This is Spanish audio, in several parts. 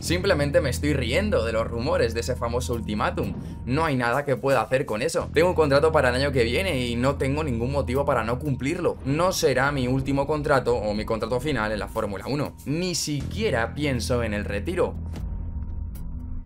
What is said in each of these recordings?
Simplemente me estoy riendo de los rumores de ese famoso ultimátum. No hay nada que pueda hacer con eso. Tengo un contrato para el año que viene y no tengo ningún motivo para no cumplirlo. No será mi último contrato o mi contrato final en la Fórmula 1. Ni siquiera pienso en el retiro.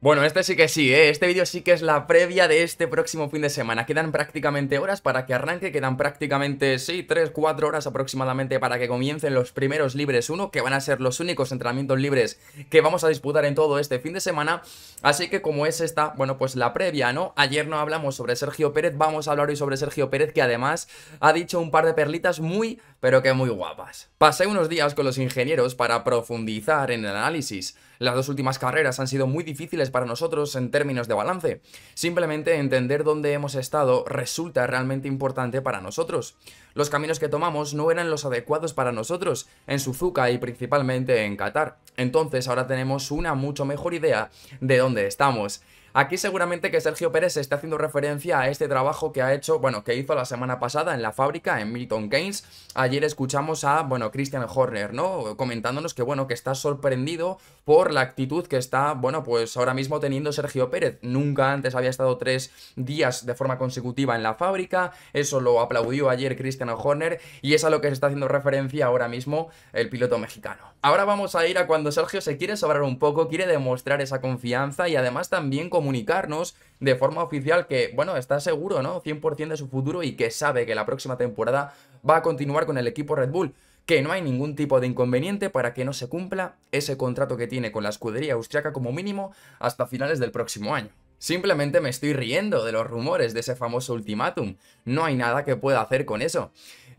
Bueno, este sí que sí, ¿eh? este vídeo sí que es la previa de este próximo fin de semana. Quedan prácticamente horas para que arranque, quedan prácticamente, sí, 3, 4 horas aproximadamente para que comiencen los primeros libres 1, que van a ser los únicos entrenamientos libres que vamos a disputar en todo este fin de semana. Así que como es esta, bueno, pues la previa, ¿no? Ayer no hablamos sobre Sergio Pérez, vamos a hablar hoy sobre Sergio Pérez, que además ha dicho un par de perlitas muy, pero que muy guapas. Pasé unos días con los ingenieros para profundizar en el análisis. Las dos últimas carreras han sido muy difíciles para nosotros en términos de balance. Simplemente entender dónde hemos estado resulta realmente importante para nosotros. Los caminos que tomamos no eran los adecuados para nosotros en Suzuka y principalmente en Qatar. Entonces ahora tenemos una mucho mejor idea de dónde estamos. Aquí seguramente que Sergio Pérez está haciendo referencia a este trabajo que ha hecho, bueno, que hizo la semana pasada en la fábrica, en Milton Keynes. Ayer escuchamos a, bueno, Christian Horner, ¿no? Comentándonos que, bueno, que está sorprendido por la actitud que está, bueno, pues ahora mismo teniendo Sergio Pérez. Nunca antes había estado tres días de forma consecutiva en la fábrica, eso lo aplaudió ayer Christian Horner y es a lo que se está haciendo referencia ahora mismo el piloto mexicano. Ahora vamos a ir a cuando Sergio se quiere sobrar un poco, quiere demostrar esa confianza y además también comunicarnos de forma oficial que, bueno, está seguro, ¿no? 100% de su futuro y que sabe que la próxima temporada va a continuar con el equipo Red Bull que no hay ningún tipo de inconveniente para que no se cumpla ese contrato que tiene con la escudería austriaca como mínimo hasta finales del próximo año. Simplemente me estoy riendo de los rumores de ese famoso ultimátum. No hay nada que pueda hacer con eso.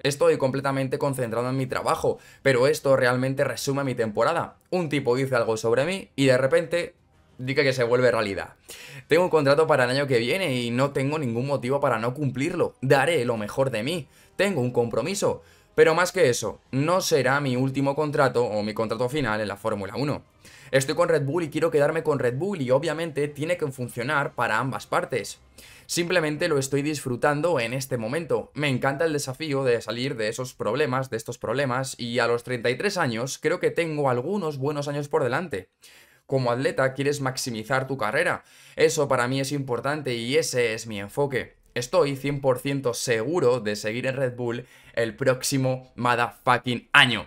Estoy completamente concentrado en mi trabajo, pero esto realmente resume mi temporada. Un tipo dice algo sobre mí y de repente dice que se vuelve realidad. Tengo un contrato para el año que viene y no tengo ningún motivo para no cumplirlo. Daré lo mejor de mí. Tengo un compromiso. Pero más que eso, no será mi último contrato o mi contrato final en la Fórmula 1. Estoy con Red Bull y quiero quedarme con Red Bull y obviamente tiene que funcionar para ambas partes. Simplemente lo estoy disfrutando en este momento. Me encanta el desafío de salir de esos problemas, de estos problemas, y a los 33 años creo que tengo algunos buenos años por delante. Como atleta quieres maximizar tu carrera. Eso para mí es importante y ese es mi enfoque estoy 100% seguro de seguir en Red Bull el próximo motherfucking año.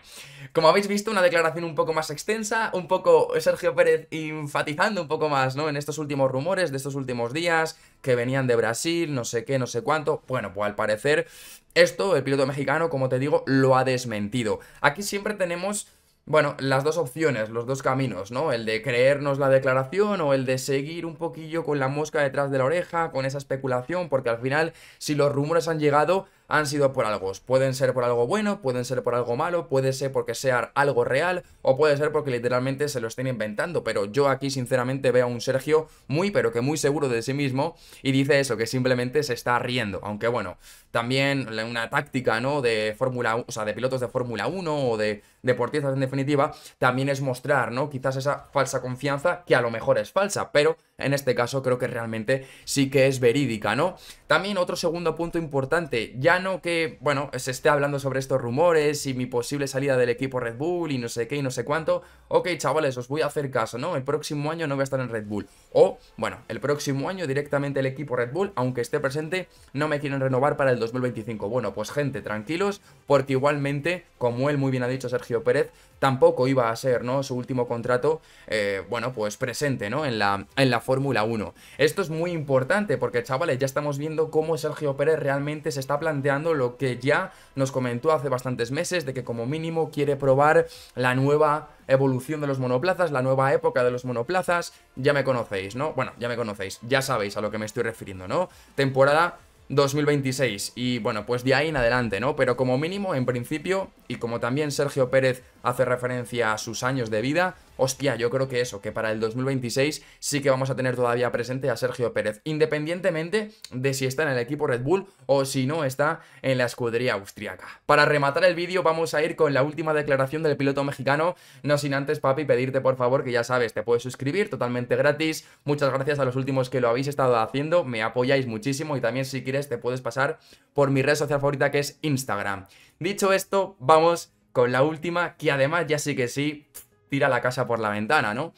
Como habéis visto, una declaración un poco más extensa, un poco Sergio Pérez enfatizando un poco más, ¿no? En estos últimos rumores de estos últimos días, que venían de Brasil, no sé qué, no sé cuánto. Bueno, pues al parecer, esto, el piloto mexicano, como te digo, lo ha desmentido. Aquí siempre tenemos bueno, las dos opciones, los dos caminos, ¿no? El de creernos la declaración o el de seguir un poquillo con la mosca detrás de la oreja, con esa especulación, porque al final, si los rumores han llegado, han sido por algo. Pueden ser por algo bueno, pueden ser por algo malo, puede ser porque sea algo real o puede ser porque literalmente se lo estén inventando. Pero yo aquí sinceramente veo a un Sergio muy pero que muy seguro de sí mismo y dice eso, que simplemente se está riendo. Aunque bueno, también una táctica, ¿no? De Fórmula, o sea, de pilotos de Fórmula 1 o de deportistas en definitiva, también es mostrar, ¿no? Quizás esa falsa confianza que a lo mejor es falsa, pero en este caso creo que realmente sí que es verídica, ¿no? También otro segundo punto importante, ya que, bueno, se esté hablando sobre estos rumores y mi posible salida del equipo Red Bull y no sé qué y no sé cuánto. Ok, chavales, os voy a hacer caso, ¿no? El próximo año no voy a estar en Red Bull. O, bueno, el próximo año directamente el equipo Red Bull, aunque esté presente, no me quieren renovar para el 2025. Bueno, pues gente, tranquilos, porque igualmente, como él muy bien ha dicho Sergio Pérez, tampoco iba a ser, ¿no? Su último contrato, eh, bueno, pues presente, ¿no? En la, en la Fórmula 1. Esto es muy importante porque, chavales, ya estamos viendo cómo Sergio Pérez realmente se está planteando lo que ya nos comentó hace bastantes meses, de que como mínimo quiere probar la nueva evolución de los monoplazas, la nueva época de los monoplazas, ya me conocéis, ¿no? Bueno, ya me conocéis, ya sabéis a lo que me estoy refiriendo, ¿no? Temporada 2026 y bueno, pues de ahí en adelante, ¿no? Pero como mínimo, en principio, y como también Sergio Pérez hace referencia a sus años de vida, hostia, yo creo que eso, que para el 2026 sí que vamos a tener todavía presente a Sergio Pérez, independientemente de si está en el equipo Red Bull o si no está en la escudería austriaca. Para rematar el vídeo vamos a ir con la última declaración del piloto mexicano, no sin antes, papi, pedirte por favor que ya sabes, te puedes suscribir totalmente gratis, muchas gracias a los últimos que lo habéis estado haciendo, me apoyáis muchísimo y también si quieres te puedes pasar por mi red social favorita que es Instagram. Dicho esto, vamos con la última, que además ya sí que sí tira la casa por la ventana, ¿no?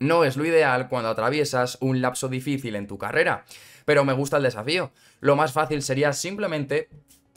No es lo ideal cuando atraviesas un lapso difícil en tu carrera, pero me gusta el desafío. Lo más fácil sería simplemente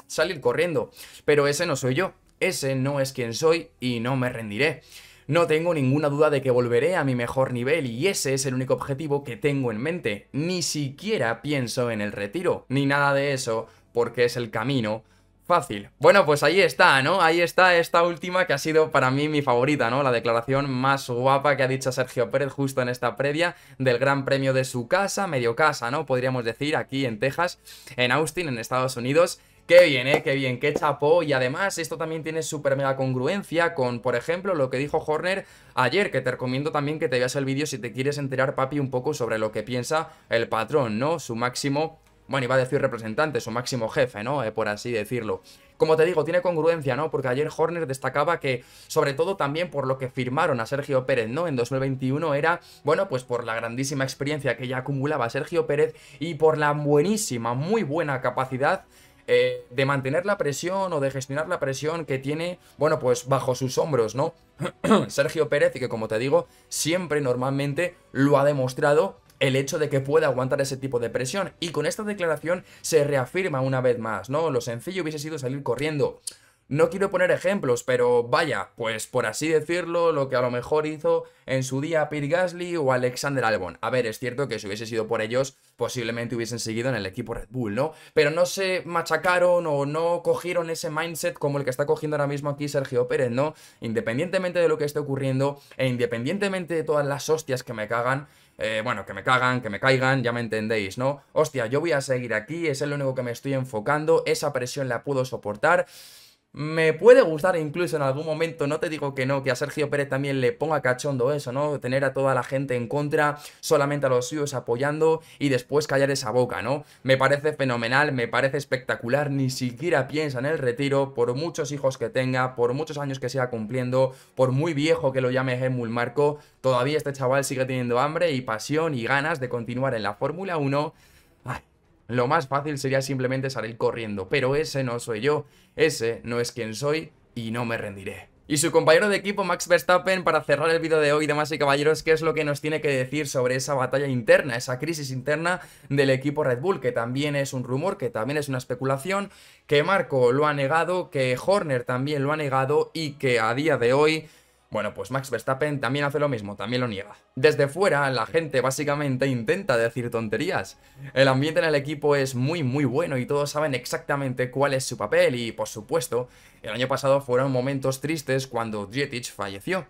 salir corriendo, pero ese no soy yo, ese no es quien soy y no me rendiré. No tengo ninguna duda de que volveré a mi mejor nivel y ese es el único objetivo que tengo en mente. Ni siquiera pienso en el retiro, ni nada de eso, porque es el camino Fácil. Bueno, pues ahí está, ¿no? Ahí está esta última que ha sido para mí mi favorita, ¿no? La declaración más guapa que ha dicho Sergio Pérez justo en esta previa del Gran Premio de su casa, medio casa, ¿no? Podríamos decir, aquí en Texas, en Austin, en Estados Unidos. Qué bien, eh, qué bien, qué chapó. Y además, esto también tiene súper mega congruencia con, por ejemplo, lo que dijo Horner ayer, que te recomiendo también que te veas el vídeo si te quieres enterar, papi, un poco sobre lo que piensa el patrón, ¿no? Su máximo bueno, iba a decir representante, su máximo jefe, ¿no? Eh, por así decirlo. Como te digo, tiene congruencia, ¿no? Porque ayer Horner destacaba que, sobre todo también por lo que firmaron a Sergio Pérez, ¿no? En 2021 era, bueno, pues por la grandísima experiencia que ya acumulaba Sergio Pérez y por la buenísima, muy buena capacidad eh, de mantener la presión o de gestionar la presión que tiene, bueno, pues bajo sus hombros, ¿no? Sergio Pérez, y que como te digo, siempre normalmente lo ha demostrado el hecho de que pueda aguantar ese tipo de presión. Y con esta declaración se reafirma una vez más, ¿no? Lo sencillo hubiese sido salir corriendo. No quiero poner ejemplos, pero vaya, pues por así decirlo, lo que a lo mejor hizo en su día Pierre Gasly o Alexander Albon. A ver, es cierto que si hubiese sido por ellos, posiblemente hubiesen seguido en el equipo Red Bull, ¿no? Pero no se machacaron o no cogieron ese mindset como el que está cogiendo ahora mismo aquí Sergio Pérez, ¿no? Independientemente de lo que esté ocurriendo e independientemente de todas las hostias que me cagan, eh, bueno, que me cagan, que me caigan, ya me entendéis, ¿no? Hostia, yo voy a seguir aquí, es el único que me estoy enfocando, esa presión la puedo soportar. Me puede gustar incluso en algún momento, no te digo que no, que a Sergio Pérez también le ponga cachondo eso, ¿no? Tener a toda la gente en contra, solamente a los suyos apoyando y después callar esa boca, ¿no? Me parece fenomenal, me parece espectacular, ni siquiera piensa en el retiro, por muchos hijos que tenga, por muchos años que siga cumpliendo, por muy viejo que lo llame Helmut Marco, todavía este chaval sigue teniendo hambre y pasión y ganas de continuar en la Fórmula 1 lo más fácil sería simplemente salir corriendo, pero ese no soy yo, ese no es quien soy y no me rendiré. Y su compañero de equipo Max Verstappen para cerrar el vídeo de hoy, demás y caballeros, qué es lo que nos tiene que decir sobre esa batalla interna, esa crisis interna del equipo Red Bull, que también es un rumor, que también es una especulación, que Marco lo ha negado, que Horner también lo ha negado y que a día de hoy bueno, pues Max Verstappen también hace lo mismo, también lo niega. Desde fuera, la gente básicamente intenta decir tonterías. El ambiente en el equipo es muy muy bueno y todos saben exactamente cuál es su papel y, por supuesto, el año pasado fueron momentos tristes cuando Dietrich falleció.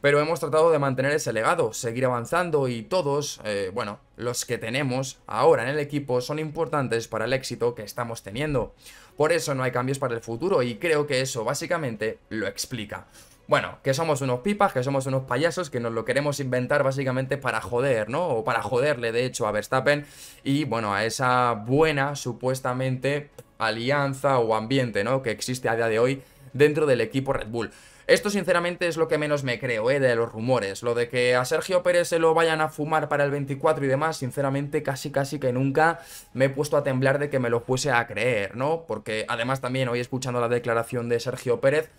Pero hemos tratado de mantener ese legado, seguir avanzando y todos, eh, bueno, los que tenemos ahora en el equipo son importantes para el éxito que estamos teniendo. Por eso no hay cambios para el futuro y creo que eso básicamente lo explica. Bueno, que somos unos pipas, que somos unos payasos, que nos lo queremos inventar básicamente para joder, ¿no? O para joderle, de hecho, a Verstappen y, bueno, a esa buena, supuestamente, alianza o ambiente, ¿no? Que existe a día de hoy dentro del equipo Red Bull. Esto sinceramente es lo que menos me creo, ¿eh? De los rumores. Lo de que a Sergio Pérez se lo vayan a fumar para el 24 y demás, sinceramente casi casi que nunca me he puesto a temblar de que me lo fuese a creer, ¿no? Porque además también hoy escuchando la declaración de Sergio Pérez,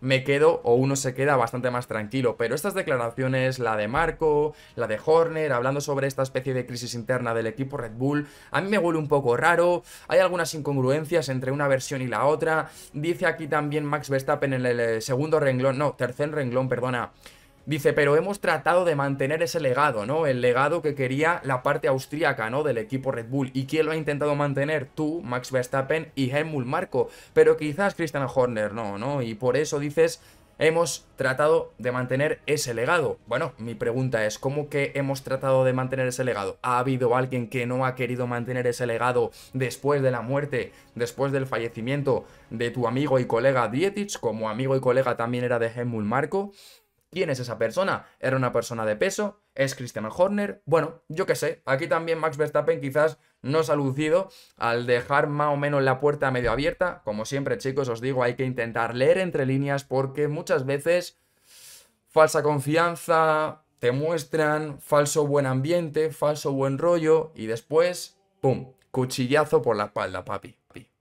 me quedo o uno se queda bastante más tranquilo. Pero estas declaraciones, la de Marco, la de Horner, hablando sobre esta especie de crisis interna del equipo Red Bull, a mí me huele un poco raro, hay algunas incongruencias entre una versión y la otra. Dice aquí también Max Verstappen en el eh, segundo renglón, no, tercer renglón, perdona, Dice, pero hemos tratado de mantener ese legado, ¿no? El legado que quería la parte austríaca, ¿no? Del equipo Red Bull. ¿Y quién lo ha intentado mantener? Tú, Max Verstappen y Helmut Marco. Pero quizás Christian Horner no, ¿no? Y por eso dices, hemos tratado de mantener ese legado. Bueno, mi pregunta es, ¿cómo que hemos tratado de mantener ese legado? ¿Ha habido alguien que no ha querido mantener ese legado después de la muerte, después del fallecimiento de tu amigo y colega Dietich, como amigo y colega también era de Helmut Marco? ¿Quién es esa persona? ¿Era una persona de peso? ¿Es Christian Horner? Bueno, yo qué sé. Aquí también Max Verstappen quizás no se ha lucido al dejar más o menos la puerta medio abierta. Como siempre, chicos, os digo, hay que intentar leer entre líneas porque muchas veces falsa confianza, te muestran falso buen ambiente, falso buen rollo y después, ¡pum!, cuchillazo por la espalda, papi.